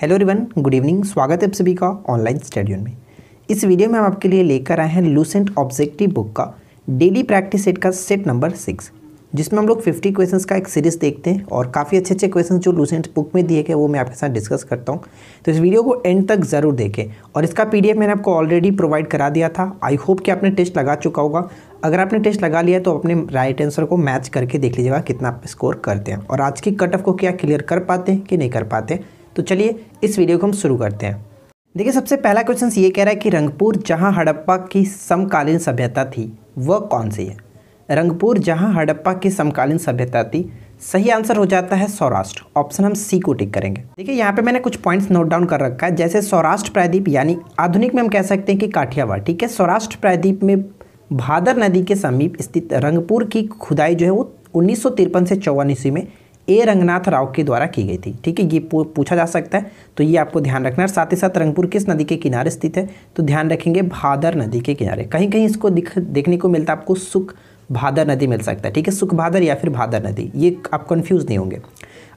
Hello रिवन good evening स्वागत है आप सभी का ऑनलाइन स्टेडियम में इस वीडियो में हम आपके लिए लेकर आए हैं लूसेंट ऑब्जेक्टिव बुक का डेली प्रैक्टिस सेट का सेट नंबर सिक्स जिसमें हम लोग फिफ्टी क्वेश्चंस का एक सीरीज़ देखते हैं और काफ़ी अच्छे अच्छे क्वेश्चंस जो लूसेंट बुक में दिए गए वो मैं आपके साथ डिस्कस करता हूँ तो इस वीडियो को एंड तक ज़रूर देखें और इसका पी मैंने आपको ऑलरेडी प्रोवाइड करा दिया था आई होप कि आपने टेस्ट लगा चुका होगा अगर आपने टेस्ट लगा लिया तो अपने राइट आंसर को मैच करके देख लीजिएगा कितना आप स्कोर करते हैं और आज की कट ऑफ को क्या क्लियर कर पाते हैं कि नहीं कर पाते हैं तो चलिए इस वीडियो को हम शुरू करते हैं देखिए सबसे पहला क्वेश्चन ये कह रहा है कि रंगपुर जहाँ हड़प्पा की समकालीन सभ्यता थी वह कौन सी है रंगपुर जहाँ हड़प्पा की समकालीन सभ्यता थी सही आंसर हो जाता है सौराष्ट्र ऑप्शन हम सी को टिक करेंगे देखिए यहाँ पे मैंने कुछ पॉइंट्स नोट डाउन कर रखा है जैसे सौराष्ट्र प्रायद्वीप यानी आधुनिक में हम कह सकते हैं कि काठियावाड़ ठीक है सौराष्ट्र प्रायद्वीप में भादर नदी के समीप स्थित रंगपुर की खुदाई जो है वो उन्नीस से चौवन ईस्वी में ए रंगनाथ राव के द्वारा की गई थी ठीक है ये पूछा जा सकता है तो ये आपको ध्यान रखना है साथ ही साथ रंगपुर किस नदी के किनारे स्थित है तो ध्यान रखेंगे भादर नदी के किनारे कहीं कहीं इसको दिख देखने को मिलता है आपको सुख भादर नदी मिल सकता है ठीक है सुख भादर या फिर भादर नदी ये आप कन्फ्यूज़ नहीं होंगे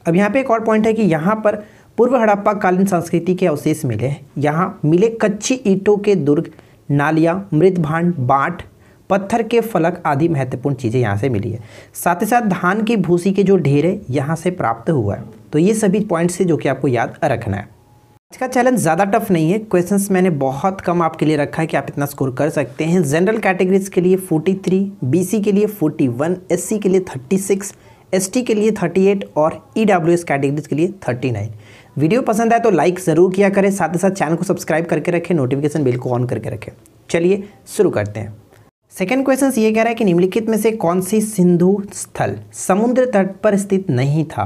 अब यहाँ पर एक और पॉइंट है कि यहाँ पर पूर्व हड़प्पा कालीन संस्कृति के अवशेष मिले हैं यहाँ मिले कच्ची ईटों के दुर्ग नालियाँ मृत भांड बाट पत्थर के फलक आदि महत्वपूर्ण चीज़ें यहाँ से मिली है साथ ही साथ धान की भूसी के जो ढेर है यहाँ से प्राप्त हुआ है तो ये सभी पॉइंट्स है जो कि आपको याद रखना है आज का चैलेंज ज़्यादा टफ नहीं है क्वेश्चंस मैंने बहुत कम आपके लिए रखा है कि आप इतना स्कोर कर सकते हैं जनरल कैटेगरीज के लिए 43, बीसी के लिए 41, वन के लिए 36, एसटी के लिए 38 और ईडब्ल्यूएस e कैटेगरीज के लिए 39। वीडियो पसंद आए तो लाइक ज़रूर किया करें साथ ही साथ चैनल को सब्सक्राइब करके रखें नोटिफिकेशन बिल को ऑन करके रखें चलिए शुरू करते हैं सेकेंड क्वेश्चन ये कह रहा है कि निम्नलिखित में से कौन सी सिंधु स्थल समुद्र तट पर स्थित नहीं था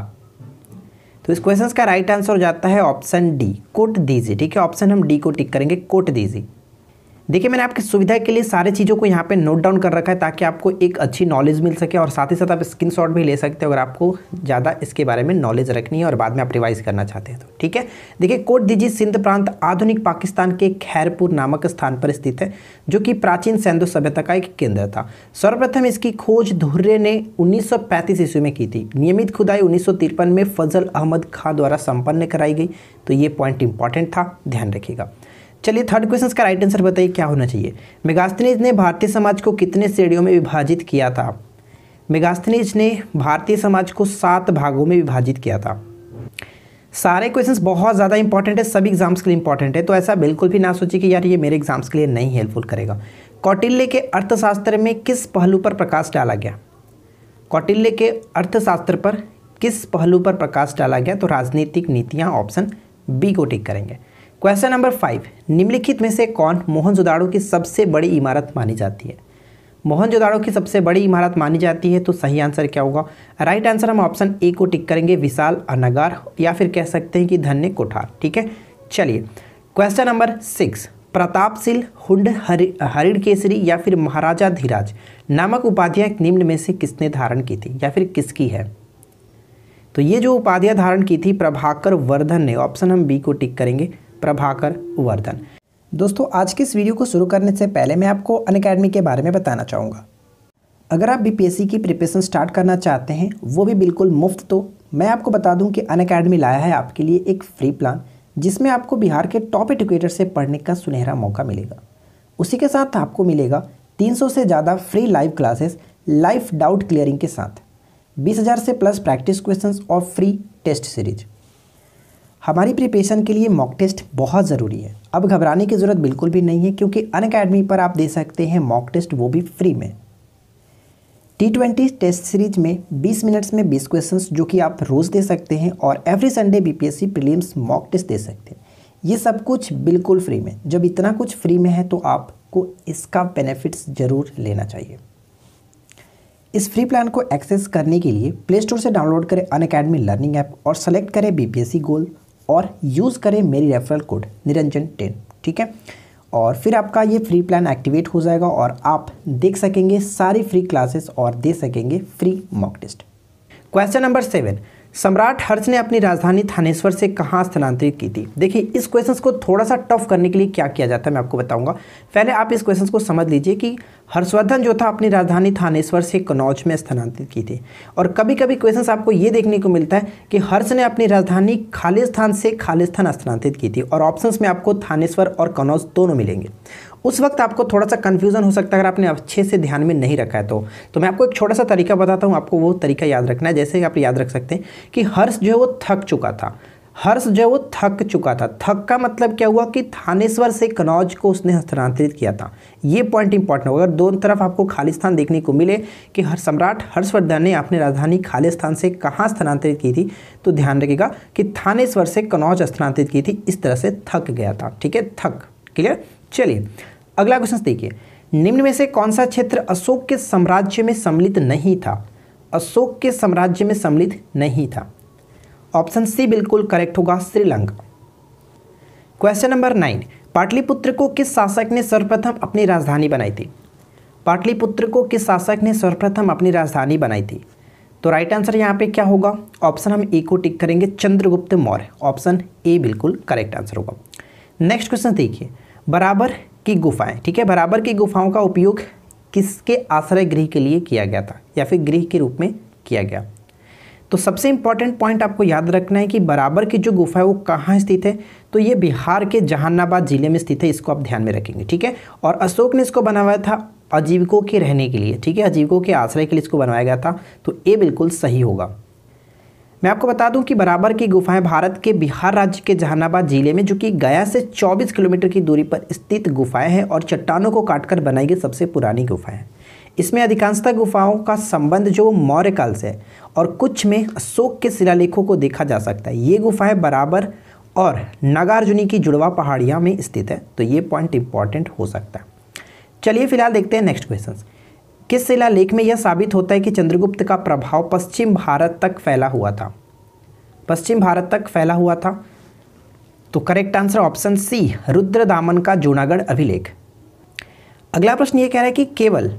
तो इस क्वेश्चन का राइट आंसर हो जाता है ऑप्शन डी कोट दीजिए ठीक है ऑप्शन हम डी को टिक करेंगे कोट दीजिए देखिए मैंने आपकी सुविधा के लिए सारे चीज़ों को यहाँ पे नोट डाउन कर रखा है ताकि आपको एक अच्छी नॉलेज मिल सके और साथ ही साथ आप स्क्रीन शॉट भी ले सकते हो अगर आपको ज़्यादा इसके बारे में नॉलेज रखनी है और बाद में आप रिवाइज करना चाहते हैं तो ठीक है देखिए कोट दीजिए सिंध प्रांत आधुनिक पाकिस्तान के खैरपुर नामक स्थान पर स्थित है जो कि प्राचीन सैंधु सभ्यता का एक केंद्र था सर्वप्रथम इसकी खोज धुर्रे ने उन्नीस सौ ईस्वी में की थी नियमित खुदाई उन्नीस में फजल अहमद खां द्वारा संपन्न कराई गई तो ये पॉइंट इंपॉर्टेंट था ध्यान रखिएगा चलिए थर्ड क्वेश्चन का राइट आंसर बताइए क्या होना चाहिए मेगास्थनीज ने भारतीय समाज को कितने श्रेणियों में विभाजित किया था मेगास्थनीज ने भारतीय समाज को सात भागों में विभाजित किया था सारे क्वेश्चंस बहुत ज़्यादा इंपॉर्टेंट है सभी एग्जाम्स के लिए इंपॉर्टेंट है तो ऐसा बिल्कुल भी ना सोचिए कि यार ये मेरे एग्जाम्स के लिए नहीं हेल्पफुल करेगा कौटिल्य के अर्थशास्त्र में किस पहलू पर प्रकाश डाला गया कौटिल्य के अर्थशास्त्र पर किस पहलू पर प्रकाश डाला गया तो राजनीतिक नीतियाँ ऑप्शन बी को टिक करेंगे क्वेश्चन नंबर फाइव निम्नलिखित में से कौन मोहनजोदाड़ो की सबसे बड़ी इमारत मानी जाती है मोहनजोदाड़ो की सबसे बड़ी इमारत मानी जाती है तो सही आंसर क्या होगा राइट आंसर हम ऑप्शन ए को टिक करेंगे विशाल अनगार या फिर कह सकते हैं कि धन्य कोठार ठीक है चलिए क्वेश्चन नंबर सिक्स प्रतापशील हुंड हरि केसरी या फिर महाराजा धीराज नामक उपाधियां निम्न में से किसने धारण की थी या फिर किसकी है तो ये जो उपाधियाँ धारण की थी प्रभाकर वर्धन ने ऑप्शन हम बी को टिक करेंगे प्रभाकर वर्धन दोस्तों आज के इस वीडियो को शुरू करने से पहले मैं आपको अन अकेडमी के बारे में बताना चाहूँगा अगर आप बीपीएससी की प्रिपरेशन स्टार्ट करना चाहते हैं वो भी बिल्कुल मुफ्त तो मैं आपको बता दूं कि अन अकेडमी लाया है आपके लिए एक फ्री प्लान जिसमें आपको बिहार के टॉप एडुकेटर से पढ़ने का सुनहरा मौका मिलेगा उसी के साथ आपको मिलेगा 300 से ज़्यादा free live classes live doubt clearing के साथ 20,000 से प्लस प्रैक्टिस क्वेश्चंस और फ्री टेस्ट सीरीज़ हमारी प्रिपरेशन के लिए मॉक टेस्ट बहुत ज़रूरी है अब घबराने की ज़रूरत बिल्कुल भी नहीं है क्योंकि अन अकेडमी पर आप दे सकते हैं मॉक टेस्ट वो भी फ्री में टी ट्वेंटी टेस्ट सीरीज में 20 मिनट्स में 20 क्वेश्चंस जो कि आप रोज़ दे सकते हैं और every Sunday BPSC prelims mock test दे सकते हैं ये सब कुछ बिल्कुल फ्री में जब इतना कुछ फ्री में है तो आपको इसका बेनिफिट्स ज़रूर लेना चाहिए इस फ्री प्लान को एक्सेस करने के लिए प्ले स्टोर से डाउनलोड करें अन अकेडमी लर्निंग ऐप और सेलेक्ट करें सी गोल और यूज़ करें मेरी रेफरल कोड निरंजन टेन ठीक है और फिर आपका ये फ्री प्लान एक्टिवेट हो जाएगा और आप देख सकेंगे सारी फ्री क्लासेस और दे सकेंगे free mock test question number seven सम्राट हर्ष ने अपनी राजधानी थानेश्वर से कहाँ स्थानांतरित की थी देखिए इस क्वेश्चन को थोड़ा सा टफ करने के लिए क्या किया जाता है मैं आपको बताऊंगा पहले आप इस क्वेश्चन को समझ लीजिए कि हर्षवर्धन जो था अपनी राजधानी थानेश्वर से कनौज में स्थानांतरित की थी और कभी कभी क्वेश्चन आपको ये देखने को मिलता है कि हर्ष ने अपनी राजधानी खालिस्थान से खालिस्थान स्थानांतरित की थी और ऑप्शन में आपको थानेश्वर और कनौज दोनों मिलेंगे उस वक्त आपको थोड़ा सा कन्फ्यूज़न हो सकता है अगर आपने अच्छे से ध्यान में नहीं रखा है तो तो मैं आपको एक छोटा सा तरीका बताता हूँ आपको वो तरीका याद रखना है जैसे आप याद रख सकते हैं कि हर्ष जो है वो थक चुका था हर्ष जो है वो थक चुका था थक का मतलब क्या हुआ कि थानेश्वर से कनौज को उसने हस्तांतरित किया था ये पॉइंट इंपॉर्टेंट होगा अगर दोनों तरफ आपको खाली स्थान देखने को मिले कि हर सम्राट हर्षवर्धन ने अपनी राजधानी खाली स्थान से कहाँ स्थानांतरित की थी तो ध्यान रखिएगा कि थानेश्वर से कनौज स्थानांतरित की थी इस तरह से थक गया था ठीक है थक क्लियर चलिए अगला क्वेश्चन देखिए निम्न में से कौन सा क्षेत्र अशोक के साम्राज्य में सम्मिलित नहीं था अशोक के साम्राज्य में सम्मिलित नहीं था ऑप्शन सी बिल्कुल करेक्ट होगा Sri Lanka question number nine Pataliputra को किस शासक ने सर्वप्रथम अपनी राजधानी बनाई थी पाटलिपुत्र को किस शासक ने सर्वप्रथम अपनी राजधानी बनाई थी तो राइट आंसर यहाँ पे क्या होगा ऑप्शन हम ए को टिक करेंगे चंद्रगुप्त मौर्य ऑप्शन ए बिल्कुल करेक्ट आंसर होगा नेक्स्ट क्वेश्चन देखिए बराबर की गुफाएं ठीक है बराबर की गुफाओं का उपयोग किसके आश्रय गृह के लिए किया गया था या फिर गृह के रूप में किया गया तो सबसे इंपॉर्टेंट पॉइंट आपको याद रखना है कि बराबर की जो गुफा है वो कहाँ स्थित है तो ये बिहार के जहानाबाद ज़िले में स्थित है इसको आप ध्यान में रखेंगे ठीक है और अशोक ने इसको बनवाया था आजीविकों के रहने के लिए ठीक है आजीविकों के आश्रय के लिए इसको बनवाया गया था तो ये बिल्कुल सही होगा मैं आपको बता दूं कि बराबर की गुफाएं भारत के बिहार राज्य के जहानाबाद जिले में जो कि गया से 24 किलोमीटर की दूरी पर स्थित गुफाएं हैं और चट्टानों को काटकर बनाई गई सबसे पुरानी गुफाएं हैं इसमें अधिकांशतः गुफाओं का संबंध जो मौर्य काल से है और कुछ में अशोक के शिलालेखों को देखा जा सकता है ये गुफाएँ बराबर और नागार्जुनी की जुड़वा पहाड़ियाँ में स्थित है तो ये पॉइंट इंपॉर्टेंट हो सकता है चलिए फिलहाल देखते हैं नेक्स्ट क्वेश्चन किस शिलालेख में यह साबित होता है कि चंद्रगुप्त का प्रभाव पश्चिम भारत तक फैला हुआ था पश्चिम भारत तक फैला हुआ था तो correct answer option C Rudradaman का जूनागढ़ अभिलेख अगला प्रश्न ये कह रहा है कि केवल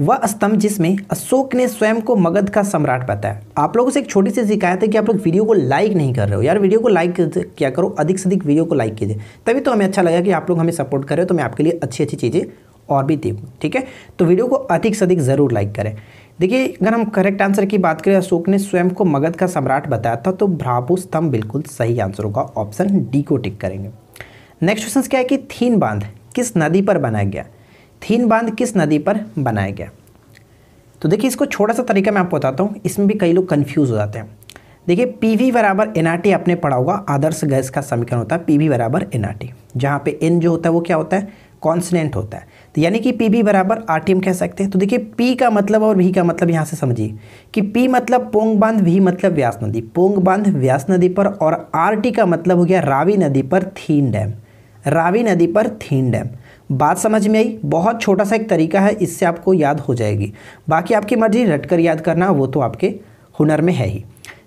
वह स्तंभ जिसमें अशोक ने स्वयं को मगध का सम्राट बताया आप लोगों से एक छोटी सी शिकायत है कि आप लोग वीडियो को लाइक नहीं कर रहे हो यार वीडियो को लाइक क्या करो अधिक से अधिक वीडियो को लाइक कीजिए तभी तो हमें अच्छा लगा कि आप लोग हमें सपोर्ट कर रहे हो तो मैं आपके लिए अच्छी अच्छी चीज़ें और भी देखूँ ठीक है तो वीडियो को अधिक से अधिक ज़रूर लाइक करें देखिए अगर हम करेक्ट आंसर की बात करें अशोक ने स्वयं को मगध का सम्राट बताया था तो भ्राबो स्तंभ बिल्कुल सही आंसर होगा ऑप्शन डी को टिक करेंगे नेक्स्ट क्वेश्चन क्या है कि थीन बांध किस नदी पर बनाया गया थीन बांध किस नदी पर बनाया गया तो देखिए इसको छोटा सा तरीका मैं आपको बताता हूँ इसमें भी कई लोग कन्फ्यूज़ हो जाते हैं देखिए पी वी बराबर एन आर टी आपने पढ़ा होगा आदर्श गैस का समीकरण होता है पी वी बराबर एन आर टी जहाँ पे एन जो होता है वो क्या होता है कॉन्सनेंट होता है तो यानी कि पी भी बराबर आर टी एम कह सकते हैं तो देखिए पी का मतलब और वी का मतलब यहाँ से समझिए कि पी मतलब पोंग बांध वी मतलब व्यास नदी पोंग बांध व्यास नदी पर और आर टी का मतलब हो गया रावी नदी पर थीन डैम रावी नदी पर थीन डैम बात समझ में आई बहुत छोटा सा एक तरीका है इससे आपको याद हो जाएगी बाकी आपकी मर्जी रट कर याद करना वो तो आपके हुनर में है ही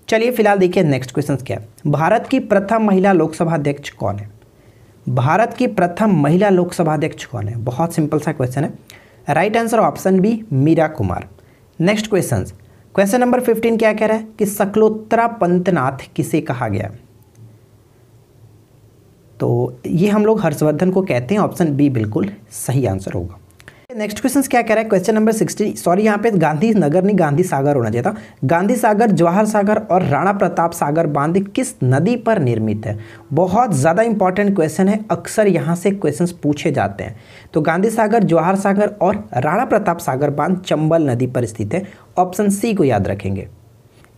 चलिए फिलहाल देखिए नेक्स्ट क्वेश्चन क्या है भारत की प्रथम महिला लोकसभा अध्यक्ष कौन है भारत की प्रथम महिला लोकसभा अध्यक्ष कौन है बहुत सिंपल सा क्वेश्चन है right answer option B Meira Kumar next question question number fifteen क्या कह रहा है कि सकलोत्तरा पंतनाथ किसे कहा गया तो ये हम लोग हर्षवर्धन को कहते हैं ऑप्शन बी बिल्कुल सही आंसर होगा नेक्स्ट क्वेश्चन क्या कह रहा है क्वेश्चन नंबर सिक्सटी सॉरी यहाँ पे गांधी नगर नहीं गांधी सागर होना चाहिए था गांधी सागर जवाहर सागर और राणा प्रताप सागर बांध किस नदी पर निर्मित है बहुत ज़्यादा इंपॉर्टेंट क्वेश्चन है अक्सर यहाँ से क्वेश्चन पूछे जाते हैं तो गांधी सागर जवाहर सागर और राणा प्रताप सागर बांध चंबल नदी पर स्थित है ऑप्शन सी को याद रखेंगे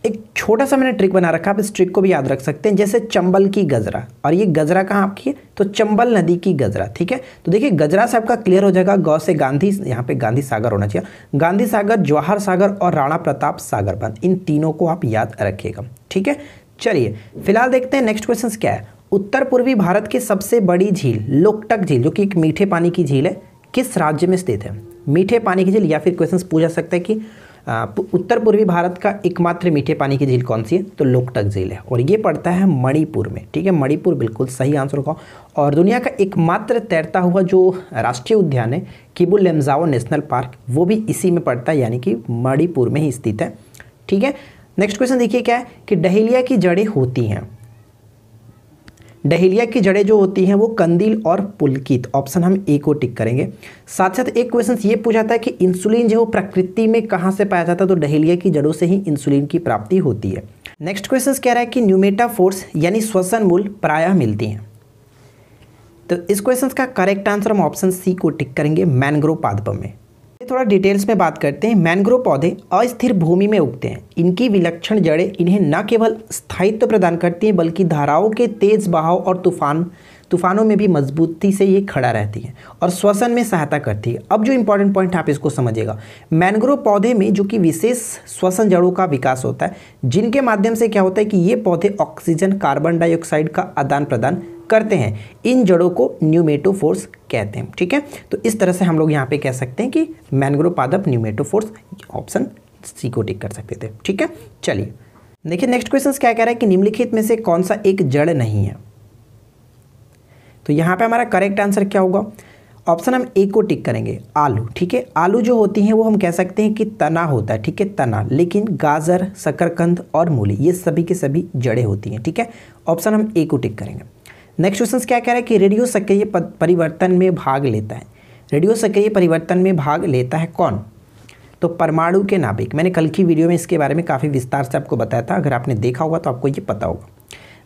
एक छोटा सा मैंने ट्रिक बना रखा आप इस ट्रिक को भी याद रख सकते हैं जैसे चंबल की गजरा और ये गजरा कहाँ आपकी है तो चंबल नदी की गजरा ठीक है तो देखिए गजरा से आपका क्लियर हो जाएगा गौ से गांधी यहाँ पे गांधी सागर होना चाहिए गांधी सागर जवाहर सागर और राणा प्रताप सागर बंद इन तीनों को आप याद रखिएगा ठीक है चलिए फिलहाल देखते हैं नेक्स्ट क्वेश्चन क्या है उत्तर पूर्वी भारत की सबसे बड़ी झील लोकटक झील जो कि एक मीठे पानी की झील है किस राज्य में स्थित है मीठे पानी की झील या फिर क्वेश्चन पूछा सकते हैं कि उत्तर पूर्वी भारत का एकमात्र मीठे पानी की झील कौन सी है तो लोकटक झील है और ये पड़ता है मणिपुर में ठीक है मणिपुर बिल्कुल सही आंसर होगा और दुनिया का एकमात्र तैरता हुआ जो राष्ट्रीय उद्यान है किबुल लेमजाओ नेशनल पार्क वो भी इसी में पड़ता है यानी कि मणिपुर में ही स्थित है ठीक है नेक्स्ट क्वेश्चन देखिए क्या है कि डहेलिया की जड़ें होती हैं डहेलिया की जड़ें जो होती हैं वो कंदील और पुलकित ऑप्शन हम ए को टिक करेंगे साथ साथ एक क्वेश्चन ये पूछा था कि इंसुलिन जो प्रकृति में कहाँ से पाया जाता है तो डहेलिया की जड़ों से ही इंसुलिन की प्राप्ति होती है नेक्स्ट क्वेश्चन कह रहा है कि न्यूमेटा फोर्स यानी श्वसन मूल प्रायः मिलती हैं तो इस क्वेश्चन का करेक्ट आंसर हम ऑप्शन सी को टिक करेंगे मैनग्रोव पादप में थोड़ा डिटेल्स में बात करते हैं मैनग्रोव पौधे अस्थिर भूमि में उगते हैं इनकी विलक्षण जड़ें इन्हें न केवल स्थायित्व प्रदान करती हैं बल्कि धाराओं के तेज बहाव और तूफान तूफानों में भी मजबूती से ये खड़ा रहती है और श्वसन में सहायता करती है अब जो इंपॉर्टेंट पॉइंट आप इसको समझिएगा मैनग्रोव पौधे में जो कि विशेष श्वसन जड़ों का विकास होता है जिनके माध्यम से क्या होता है कि ये पौधे ऑक्सीजन कार्बन डाइऑक्साइड का आदान प्रदान करते हैं इन जड़ों को न्यूमेटोफोर्स कहते हैं ठीक है तो इस तरह से हम लोग यहाँ पे कह सकते हैं कि मैनग्रो पादप न्यूमेटोफोर्स ऑप्शन सी को टिक कर सकते थे ठीक है चलिए देखिए नेक्स्ट क्वेश्चन क्या कह रहा है कि निम्नलिखित में से कौन सा एक जड़ नहीं है तो यहाँ पे हमारा करेक्ट आंसर क्या होगा ऑप्शन हम ए को टिक करेंगे आलू ठीक है आलू जो होती हैं वो हम कह सकते हैं कि तना होता है ठीक है तना लेकिन गाजर शकरकंद और मूली ये सभी के सभी जड़ें होती हैं ठीक है ऑप्शन हम ए को टिक करेंगे नेक्स्ट क्वेश्चन क्या कह रहा है कि रेडियो सक्रिय परिवर्तन में भाग लेता है रेडियो सक्रिय परिवर्तन में भाग लेता है कौन तो परमाणु के नाभिक मैंने कल की वीडियो में इसके बारे में काफ़ी विस्तार से आपको बताया था अगर आपने देखा होगा तो आपको ये पता होगा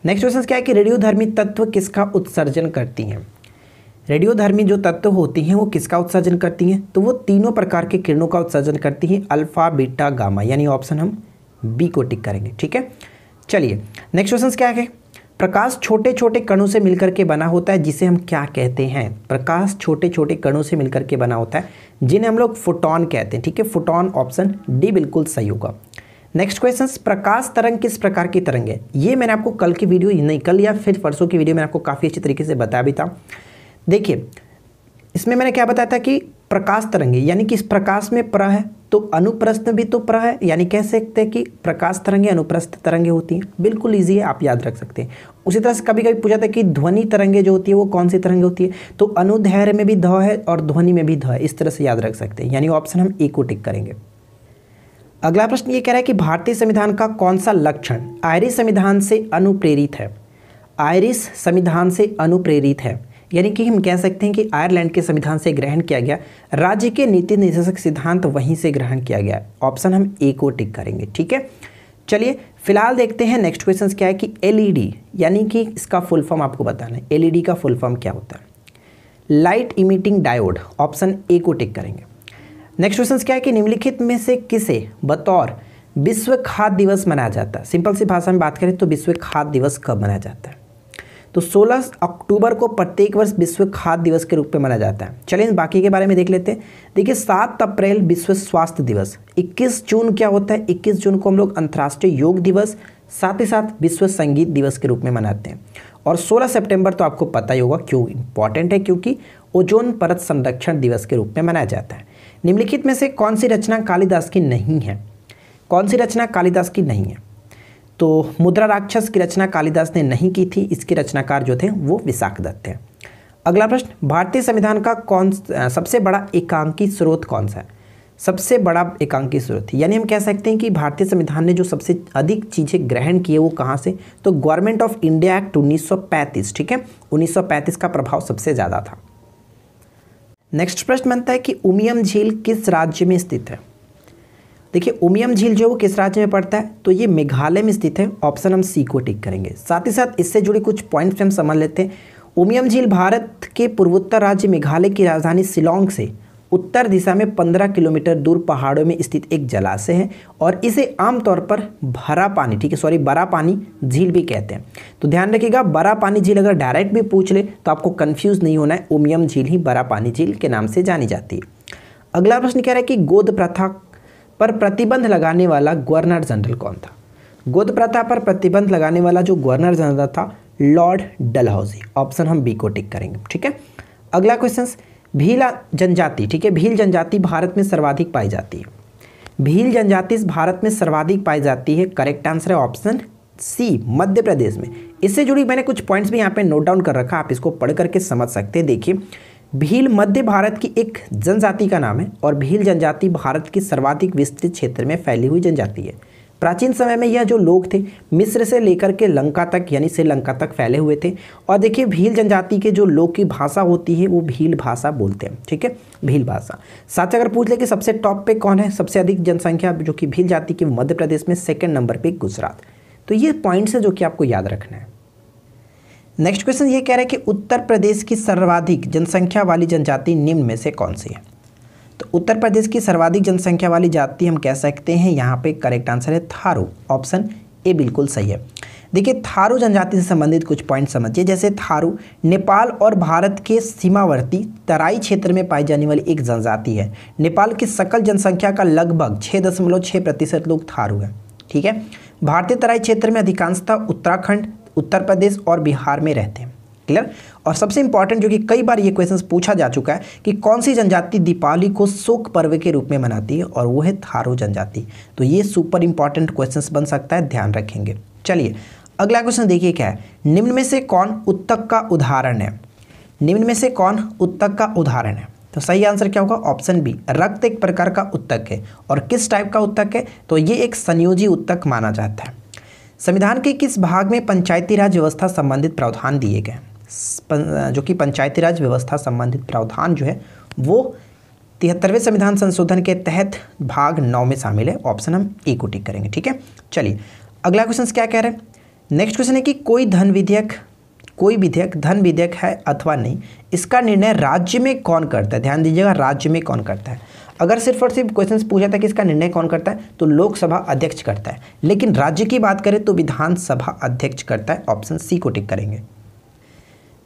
नेक्स्ट क्वेश्चन क्या है कि रेडियोधर्मी तत्व किसका उत्सर्जन करती हैं रेडियोधर्मी जो तत्व होती हैं वो किसका उत्सर्जन करती हैं तो वो तीनों प्रकार के किरणों का उत्सर्जन करती हैं अल्फा बीटा गामा यानी ऑप्शन हम बी को टिक करेंगे ठीक है चलिए नेक्स्ट क्वेश्चन क्या है प्रकाश छोटे छोटे कणों से मिलकर के बना होता है जिसे हम क्या कहते हैं प्रकाश छोटे छोटे कणों से मिलकर के बना होता है जिन्हें हम लोग फोटोन कहते हैं ठीक है फोटोन ऑप्शन डी बिल्कुल सही होगा नेक्स्ट क्वेश्चन प्रकाश तरंग किस प्रकार की तरंग है ये मैंने आपको कल की वीडियो नहीं कल या फिर परसों की वीडियो मैंने आपको काफ़ी अच्छी तरीके से बताया भी था देखिए इसमें मैंने क्या बताया था कि प्रकाश तरंगे यानी कि इस प्रकाश में प्र है तो अनुप्रस्थ भी तो प्र है यानी कह सकते हैं कि प्रकाश तरंगे अनुप्रस्थ तरंगे होती हैं बिल्कुल ईजी है आप याद रख सकते हैं उसी तरह से कभी कभी पूछा था कि ध्वनि तरंगे जो होती है वो कौन सी तरंगे होती है तो अनुधैर्य में भी ध है और ध्वनि में भी ध है इस तरह से याद रख सकते हैं यानी ऑप्शन हम ए को टिक करेंगे अगला प्रश्न ये कह रहा है कि भारतीय संविधान का कौन सा लक्षण आयरिश संविधान से अनुप्रेरित है आयरिश संविधान से अनुप्रेरित है यानी कि हम कह सकते हैं कि आयरलैंड के संविधान से ग्रहण किया गया राज्य के नीति निर्देशक सिद्धांत वहीं से ग्रहण किया गया ऑप्शन हम ए को टिक करेंगे ठीक है चलिए फिलहाल देखते हैं नेक्स्ट क्वेश्चन क्या है कि एलईडी यानी कि इसका फुल फॉर्म आपको बताना है एलईडी का फुल फॉर्म क्या होता है light emitting diode option A को टिक करेंगे नेक्स्ट क्वेश्चन क्या है कि निम्नलिखित में से किसे बतौर विश्व खाद्य दिवस मनाया जाता है सिंपल सी भाषा में बात करें तो विश्व खाद्य दिवस कब मनाया जाता है तो 16 अक्टूबर को प्रत्येक वर्ष विश्व खाद्य दिवस के रूप में मनाया जाता है चलिए बाकी के बारे में देख लेते हैं देखिए 7 अप्रैल विश्व स्वास्थ्य दिवस 21 जून क्या होता है 21 जून को हम लोग अंतर्राष्ट्रीय योग दिवस साथ ही साथ विश्व संगीत दिवस के रूप में मनाते हैं और 16 सितंबर तो आपको पता ही होगा क्यों इम्पॉर्टेंट है क्योंकि ओजोन परत संरक्षण दिवस के रूप में मनाया जाता है निम्नलिखित में से कौन सी रचना कालिदास की नहीं है कौन सी रचना कालिदास की नहीं है तो मुद्रा राक्षस की रचना कालिदास ने नहीं की थी इसके रचनाकार जो थे वो विशाख दत्त थे अगला प्रश्न भारतीय संविधान का कौन सबसे बड़ा एकांकी स्रोत कौन सा है सबसे बड़ा एकांकी स्रोत यानी हम कह सकते हैं कि भारतीय संविधान ने जो सबसे अधिक चीज़ें ग्रहण किए वो कहाँ से तो गवर्नमेंट ऑफ इंडिया एक्ट 1935 ठीक है 1935 का प्रभाव सबसे ज़्यादा था नेक्स्ट प्रश्न बनता है कि उमियम झील किस राज्य में स्थित है देखिए उमियम झील जो है वो किस राज्य में पड़ता है तो ये मेघालय में स्थित है ऑप्शन हम सी को टिक करेंगे साथ ही साथ इससे जुड़े कुछ पॉइंट्स हम समझ लेते हैं उमियम झील भारत के पूर्वोत्तर राज्य मेघालय की राजधानी शिलोंग से उत्तर दिशा में 15 किलोमीटर दूर पहाड़ों में स्थित एक जलाशय है और इसे आमतौर पर भरा पानी ठीक है सॉरी बरा पानी झील भी कहते हैं तो ध्यान रखिएगा बरा पानी झील अगर डायरेक्ट भी पूछ ले तो आपको कन्फ्यूज़ नहीं होना है उमियम झील ही बरा पानी झील के नाम से जानी जाती है अगला प्रश्न कह रहा है कि गोद प्रथा पर प्रतिबंध लगाने वाला गवर्नर जनरल कौन था गोद प्रथा पर प्रतिबंध लगाने वाला जो गवर्नर जनरल था लॉर्ड डलहौजी ऑप्शन हम बी को टिक करेंगे ठीक है अगला क्वेश्चन भील जनजाति ठीक है भील जनजाति भारत में सर्वाधिक पाई जाती है भील जनजाति भारत में सर्वाधिक पाई जाती है करेक्ट आंसर है ऑप्शन सी मध्य प्रदेश में इससे जुड़ी मैंने कुछ पॉइंट्स भी यहाँ पे नोट डाउन कर रखा आप इसको पढ़ करके समझ सकते हैं देखिए भील मध्य भारत की एक जनजाति का नाम है और भील जनजाति भारत की सर्वाधिक विस्तृत क्षेत्र में फैली हुई जनजाति है प्राचीन समय में यह जो लोग थे मिस्र से लेकर के लंका तक यानी श्रीलंका तक फैले हुए थे और देखिए भील जनजाति के जो लोग की भाषा होती है वो भील भाषा बोलते हैं ठीक है भील भाषा साथ अगर पूछ ले कि सबसे टॉप पे कौन है सबसे अधिक जनसंख्या जो कि भील जाति की मध्य प्रदेश में सेकेंड नंबर पर गुजरात तो ये पॉइंट्स है जो कि आपको याद रखना है नेक्स्ट क्वेश्चन ये कह रहा है कि उत्तर प्रदेश की सर्वाधिक जनसंख्या वाली जनजाति निम्न में से कौन सी है तो उत्तर प्रदेश की सर्वाधिक जनसंख्या वाली जाति हम कह सकते हैं यहाँ पे करेक्ट आंसर है थारू ऑप्शन ए बिल्कुल सही है देखिए थारू जनजाति से संबंधित कुछ पॉइंट समझिए जैसे थारू नेपाल और भारत के सीमावर्ती तराई क्षेत्र में पाई जाने वाली एक जनजाति है नेपाल की सकल जनसंख्या का लगभग छः दशमलव छः प्रतिशत लोग थारू हैं ठीक है भारतीय तराई क्षेत्र में अधिकांशतः उत्तराखंड उत्तर प्रदेश और बिहार में रहते हैं क्लियर और सबसे इंपॉर्टेंट जो कि कई बार ये क्वेश्चन पूछा जा चुका है कि कौन सी जनजाति दीपावली को शोक पर्व के रूप में मनाती है और वो है थारू जनजाति तो ये सुपर इंपॉर्टेंट क्वेश्चन बन सकता है ध्यान रखेंगे चलिए अगला क्वेश्चन देखिए क्या है निम्न में से कौन उत्तक का उदाहरण है निम्न में से कौन उत्तक का उदाहरण है तो सही आंसर क्या होगा ऑप्शन बी रक्त एक प्रकार का उत्तक है और किस टाइप का उत्तक है तो ये एक संयोजी उत्तक माना जाता है संविधान के किस भाग में पंचायती राज व्यवस्था संबंधित प्रावधान दिए गए जो कि पंचायती राज व्यवस्था संबंधित प्रावधान जो है वो तिहत्तरवें संविधान संशोधन के तहत भाग नौ में शामिल है ऑप्शन हम ए को टिक करेंगे ठीक है चलिए अगला क्वेश्चन क्या कह रहे हैं नेक्स्ट क्वेश्चन है कि कोई धन विधेयक कोई विधेयक धन विधेयक है अथवा नहीं इसका निर्णय राज्य में कौन करता है ध्यान दीजिएगा राज्य में कौन करता है अगर सिर्फ और सिर्फ क्वेश्चन पूछा था कि इसका निर्णय कौन करता है तो लोकसभा अध्यक्ष करता है लेकिन राज्य की बात करें तो विधानसभा अध्यक्ष करता है ऑप्शन सी को टिक करेंगे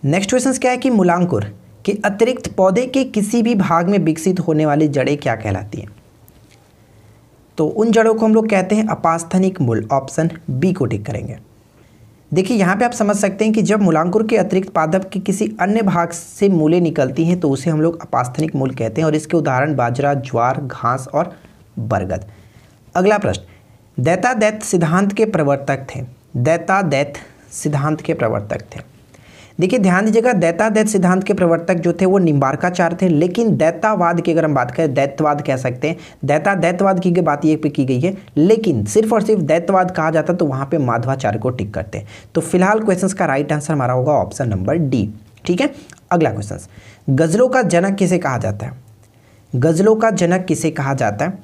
नेक्स्ट क्वेश्चन क्या है कि मूलांकुर के अतिरिक्त पौधे के किसी भी भाग में विकसित होने वाली जड़ें क्या कहलाती हैं तो उन जड़ों को हम लोग कहते हैं अपास्थनिक मूल ऑप्शन बी को टिक करेंगे देखिए यहाँ पे आप समझ सकते हैं कि जब मूलांकुर के अतिरिक्त पादप के किसी अन्य भाग से मूलें निकलती हैं तो उसे हम लोग अपास्थनिक मूल कहते हैं और इसके उदाहरण बाजरा ज्वार घास और बरगद अगला प्रश्न दैता दैत सिद्धांत के प्रवर्तक थे दैता दैत सिद्धांत के प्रवर्तक थे देखिए ध्यान दीजिएगा दैता दैत सिद्धांत के प्रवर्तक जो थे वो निम्बारकाचार थे लेकिन दैतावाद की अगर हम बात करें दैतवाद कह सकते हैं दैता दैतवाद की बात ये पे की गई है लेकिन सिर्फ और सिर्फ दैतवाद कहा जाता तो वहाँ पर माधवाचार्य को टिक करते तो फिलहाल क्वेश्चन का राइट आंसर हमारा होगा ऑप्शन नंबर डी ठीक है अगला क्वेश्चन गज़लों का जनक किसे कहा जाता है गज़लों का जनक किसे कहा जाता है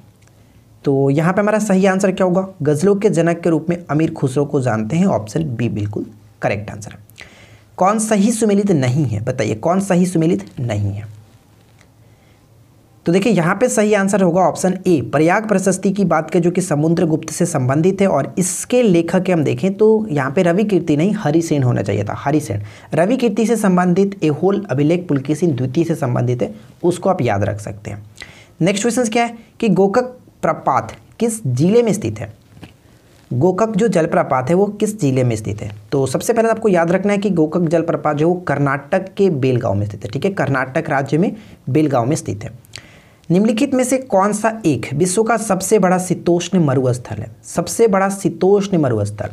तो यहाँ पे हमारा सही आंसर क्या होगा गज़लों के जनक के रूप में अमीर खुसरो को जानते हैं ऑप्शन बी बिल्कुल करेक्ट आंसर है कौन सही सुमेलित नहीं है बताइए कौन सही सुमेलित नहीं है तो देखिए यहाँ पे सही आंसर होगा ऑप्शन ए प्रयाग प्रशस्ति की बात के जो कि समुद्र गुप्त से संबंधित है और इसके लेखक के हम देखें तो यहाँ पे रवि कीर्ति नहीं हरिसेन होना चाहिए था हरिसेन रवि कीर्ति से संबंधित एहोल अभिलेख पुलकेसिन द्वितीय से संबंधित है उसको आप याद रख सकते हैं नेक्स्ट क्वेश्चन क्या है कि गोकक प्रपात किस जिले में स्थित है गोकक जो जलप्रपात है वो किस जिले में स्थित है तो सबसे पहले आपको याद रखना है कि गोकक जलप्रपात जो कर्नाटक के बेलगांव में स्थित है ठीक है कर्नाटक राज्य में बेलगांव में स्थित है निम्नलिखित में से कौन सा एक विश्व का सबसे बड़ा शीतोष्ण मरुस्थल है सबसे बड़ा शीतोष्ण मरुस्थल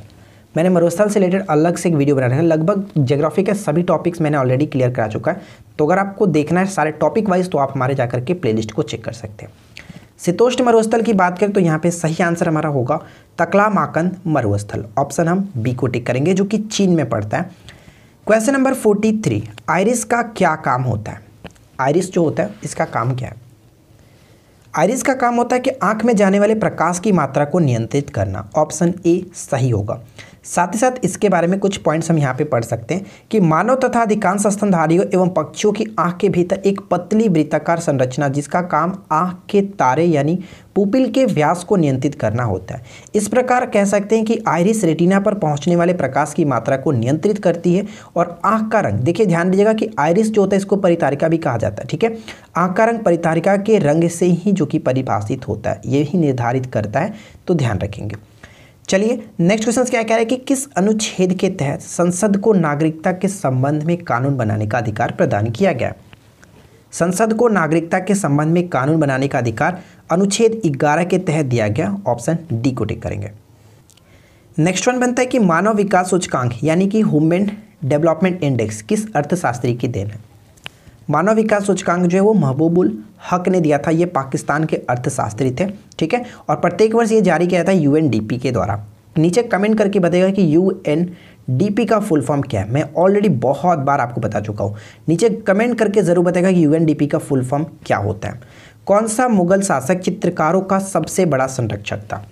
मैंने मरुस्थल से रिलेटेड अलग से एक वीडियो बना रखा है लगभग जोग्राफी के सभी टॉपिक्स मैंने ऑलरेडी क्लियर करा चुका है तो अगर आपको देखना है सारे टॉपिक वाइज तो आप हमारे जा करके प्लेलिस्ट को चेक कर सकते हैं शीतोष्ण मरुस्थल की बात करें तो यहाँ पे सही आंसर हमारा होगा तकला माकन मरुस्थल ऑप्शन हम बी को टिक करेंगे जो कि चीन में पड़ता है question number forty three iris का क्या काम होता है आयरिस जो होता है इसका काम क्या है आयरिस का काम होता है कि आंख में जाने वाले प्रकाश की मात्रा को नियंत्रित करना ऑप्शन ए सही होगा साथ ही साथ इसके बारे में कुछ पॉइंट्स हम यहाँ पे पढ़ सकते हैं कि मानव तथा अधिकांश स्तनधारियों एवं पक्षियों की आँख के भीतर एक पतली वृत्ताकार संरचना जिसका काम आँख के तारे यानी पुपिल के व्यास को नियंत्रित करना होता है इस प्रकार कह सकते हैं कि आयरिस रेटिना पर पहुंचने वाले प्रकाश की मात्रा को नियंत्रित करती है और आँख का रंग देखिए ध्यान दीजिएगा कि आयरिस जो होता है इसको परितारिका भी कहा जाता है ठीक है आँख का रंग परितारिका के रंग से ही जो कि परिभाषित होता है ये ही निर्धारित करता है तो ध्यान रखेंगे चलिए नेक्स्ट क्वेश्चन क्या कह रहे हैं कि किस अनुच्छेद के तहत संसद को नागरिकता के संबंध में कानून बनाने का अधिकार प्रदान किया गया संसद को नागरिकता के संबंध में कानून बनाने का अधिकार अनुच्छेद 11 के तहत दिया गया ऑप्शन डी को टिक करेंगे नेक्स्ट वन बनता है कि मानव विकास सूचकांक यानी कि ह्यूमन डेवलपमेंट इंडेक्स किस अर्थशास्त्री की देन है मानव विकास सूचकांक जो है वो महबूबुल हक ने दिया था ये पाकिस्तान के अर्थशास्त्री थे ठीक है और प्रत्येक वर्ष ये जारी किया था यूएनडीपी के द्वारा नीचे कमेंट करके बताएगा कि यू एन डीपी का फुल फॉर्म क्या है मैं ऑलरेडी बहुत बार आपको बता चुका हूँ नीचे कमेंट करके ज़रूर बताएगा कि यूएनडीपी का फुल फॉर्म क्या होता है कौन सा मुगल शासक चित्रकारों का सबसे बड़ा संरक्षक था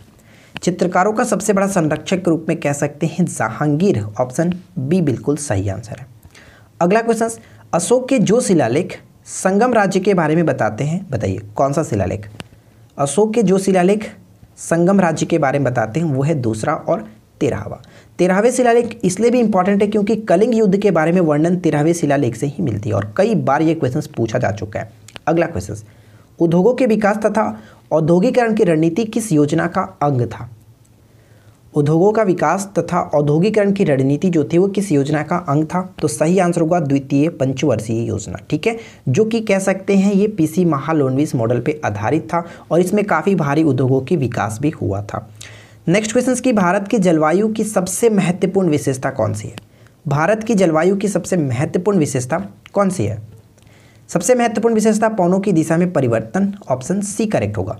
चित्रकारों का सबसे बड़ा संरक्षक के रूप में कह सकते हैं जहांगीर ऑप्शन बी बिल्कुल सही आंसर है अगला क्वेश्चन अशोक के जो शिलालेख संगम राज्य के बारे में बताते हैं बताइए कौन सा शिलालेख अशोक के जो शिलालेख संगम राज्य के बारे में बताते हैं वो है दूसरा और तेरहवा तेरहवें शिलालेख इसलिए भी इंपॉर्टेंट है क्योंकि कलिंग युद्ध के बारे में वर्णन तेरहवें शिलालेख से ही मिलती है और कई बार ये क्वेश्चन पूछा जा चुका है अगला क्वेश्चन उद्योगों के विकास तथा औद्योगिकरण की रणनीति किस योजना का अंग था उद्योगों का विकास तथा औद्योगिकरण की रणनीति जो थी वो किस योजना का अंग था तो सही आंसर होगा द्वितीय पंचवर्षीय योजना ठीक है जो कि कह सकते हैं ये पीसी महालोनवीस मॉडल पे आधारित था और इसमें काफ़ी भारी उद्योगों की विकास भी हुआ था नेक्स्ट क्वेश्चन की भारत की जलवायु की सबसे महत्वपूर्ण विशेषता कौन सी है भारत की जलवायु की सबसे महत्वपूर्ण विशेषता कौन सी है सबसे महत्वपूर्ण विशेषता पौनों की दिशा में परिवर्तन ऑप्शन सी करेक्ट होगा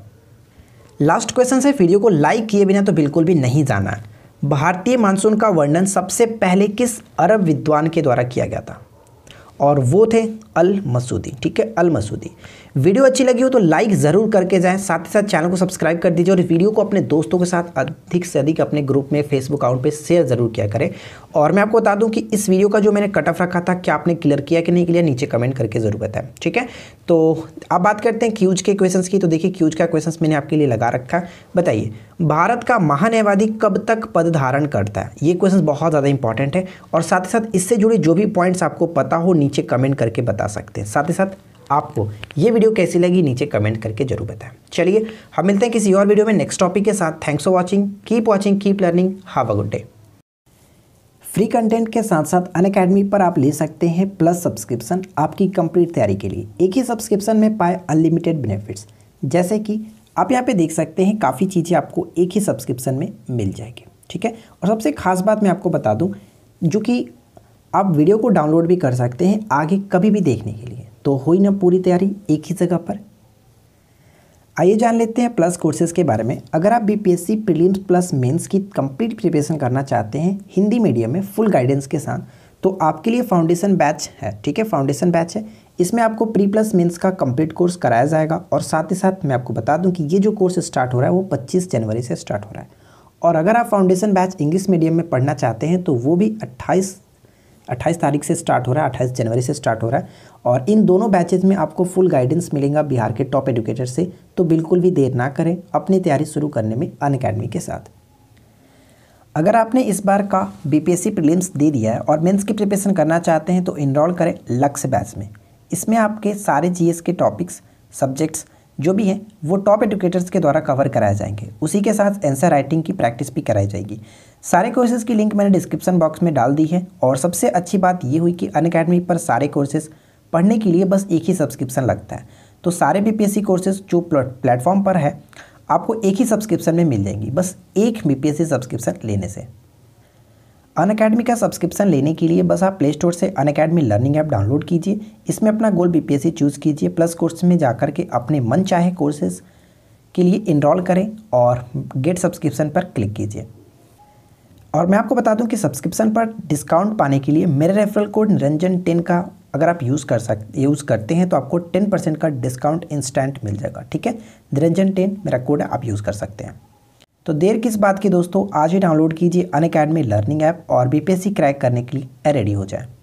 लास्ट क्वेश्चन से वीडियो को लाइक किए बिना तो बिल्कुल भी नहीं जाना भारतीय मानसून का वर्णन सबसे पहले किस अरब विद्वान के द्वारा किया गया था और वो थे अल मसूदी ठीक है अल मसूदी वीडियो अच्छी लगी हो तो लाइक ज़रूर करके जाएं साथ ही साथ चैनल को सब्सक्राइब कर दीजिए और वीडियो को अपने दोस्तों के साथ अधिक से अधिक अपने ग्रुप में फेसबुक अकाउंट पे शेयर ज़रूर किया करें और मैं आपको बता दूं कि इस वीडियो का जो मैंने कटअप रखा था क्या आपने क्लियर किया कि नहीं क्लियर नीचे कमेंट करके ज़रूर बताएं ठीक है तो अब बात करते हैं क्यूज के क्वेश्चंस की तो देखिए क्यूज का क्वेश्चंस मैंने आपके लिए लगा रखा है बताइए भारत का महान्यायवादी कब तक पद धारण करता है ये क्वेश्चंस बहुत ज़्यादा इंपॉर्टेंट है और साथ ही साथ इससे जुड़े जो भी पॉइंट्स आपको पता हो नीचे कमेंट करके बता सकते हैं साथ ही साथ आपको ये वीडियो कैसी लगी नीचे कमेंट करके जरूर बताएं चलिए हम मिलते हैं किसी और वीडियो में नेक्स्ट टॉपिक के साथ thanks for watching keep watching keep learning have a good day free content के साथ साथ अन अकेडमी पर आप ले सकते हैं प्लस सब्सक्रिप्शन आपकी कंप्लीट तैयारी के लिए एक ही सब्सक्रिप्शन में पाए अनलिमिटेड बेनिफिट्स जैसे कि आप यहाँ पे देख सकते हैं काफ़ी चीज़ें आपको एक ही सब्सक्रिप्शन में मिल जाएगी ठीक है और सबसे खास बात मैं आपको बता दूँ जो कि आप वीडियो को डाउनलोड भी कर सकते हैं आगे कभी भी देखने के लिए तो हो ही ना पूरी तैयारी एक ही जगह पर आइए जान लेते हैं प्लस कोर्सेज के बारे में अगर आप बीपीएससी प्रीलिम्स प्लस मेंस की कंप्लीट प्रिपरेशन करना चाहते हैं हिंदी मीडियम में फुल गाइडेंस के साथ तो आपके लिए फाउंडेशन बैच है ठीक है फाउंडेशन बैच है इसमें आपको प्री प्लस मेंस का कंप्लीट कोर्स कराया जाएगा और साथ ही साथ मैं आपको बता दूं कि ये जो कोर्स स्टार्ट हो रहा है वो 25 जनवरी से स्टार्ट हो रहा है और अगर आप फाउंडेशन बैच इंग्लिश मीडियम में पढ़ना चाहते हैं तो वो भी अट्ठाईस अट्ठाईस तारीख से स्टार्ट हो रहा है अट्ठाईस जनवरी से स्टार्ट हो रहा है और इन दोनों बैचेज में आपको फुल गाइडेंस मिलेगा बिहार के टॉप एडुकेटर से तो बिल्कुल भी देर ना करें अपनी तैयारी शुरू करने में अन अकेडमी के साथ अगर आपने इस बार का बीपीएससी प्रीलिम्स दे दिया है और मेंस की प्रिपरेशन करना चाहते हैं तो इनरोल करें लक्ष्य बैच में इसमें आपके सारे जीएस के टॉपिक्स सब्जेक्ट्स जो भी हैं वो टॉप एडुकेटर्स के द्वारा कवर कराए जाएंगे उसी के साथ आंसर राइटिंग की प्रैक्टिस भी कराई जाएगी सारे कोर्सेज़ की लिंक मैंने डिस्क्रिप्शन बॉक्स में डाल दी है और सबसे अच्छी बात ये हुई कि अन पर सारे कोर्सेज़ पढ़ने के लिए बस एक ही सब्सक्रिप्शन लगता है तो सारे बी कोर्सेज जो प्लेटफॉर्म पर है आपको एक ही सब्सक्रिप्शन में मिल जाएंगी बस एक बी सब्सक्रिप्शन लेने से अन अकेडमी का सब्सक्रिप्शन लेने के लिए बस आप प्ले स्टोर से Unacademy learning app download कीजिए इसमें अपना गोल बीपीएससी चूज़ कीजिए प्लस कोर्स में जाकर के अपने मन चाहे कोर्सेज के लिए इनरोल करें और गेट सब्सक्रिप्शन पर क्लिक कीजिए और मैं आपको बता दूं कि सब्सक्रिप्शन पर डिस्काउंट पाने के लिए मेरे रेफरल कोड निरंजन टेन का अगर आप यूज़ कर सक यूज़ करते हैं तो आपको टेन परसेंट का डिस्काउंट इंस्टेंट मिल जाएगा ठीक है निरंजन टेन मेरा कोड है आप यूज़ कर सकते हैं तो देर किस बात की दोस्तों आज ही डाउनलोड कीजिए अन लर्निंग ऐप और बीपीएससी क्रैक करने के लिए रेडी हो जाए